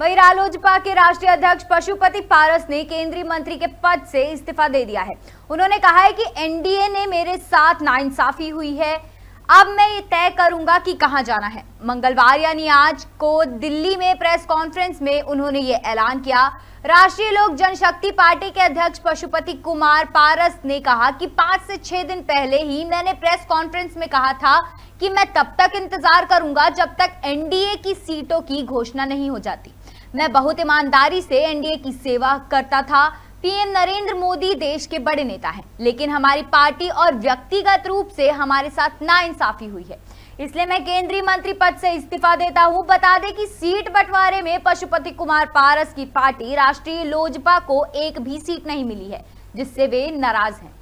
वही रालोजपा के राष्ट्रीय अध्यक्ष पशुपति पारस ने केंद्रीय मंत्री के पद से इस्तीफा दे दिया है उन्होंने कहा है कि एनडीए ने मेरे साथ नाइंसाफी हुई है अब मैं ये तय करूंगा कि कहां जाना है मंगलवार यानी आज को दिल्ली में प्रेस कॉन्फ्रेंस में उन्होंने ये ऐलान किया राष्ट्रीय लोक जनशक्ति पार्टी के अध्यक्ष पशुपति कुमार पारस ने कहा कि पांच से छह दिन पहले ही मैंने प्रेस कॉन्फ्रेंस में कहा था कि मैं तब तक इंतजार करूंगा जब तक एनडीए की सीटों की घोषणा नहीं हो जाती मैं बहुत ईमानदारी से एनडीए की सेवा करता था पीएम नरेंद्र मोदी देश के बड़े नेता हैं लेकिन हमारी पार्टी और व्यक्तिगत रूप से हमारे साथ नाइंसाफी हुई है इसलिए मैं केंद्रीय मंत्री पद से इस्तीफा देता हूं बता दें कि सीट बंटवारे में पशुपति कुमार पारस की पार्टी राष्ट्रीय लोजपा को एक भी सीट नहीं मिली है जिससे वे नाराज हैं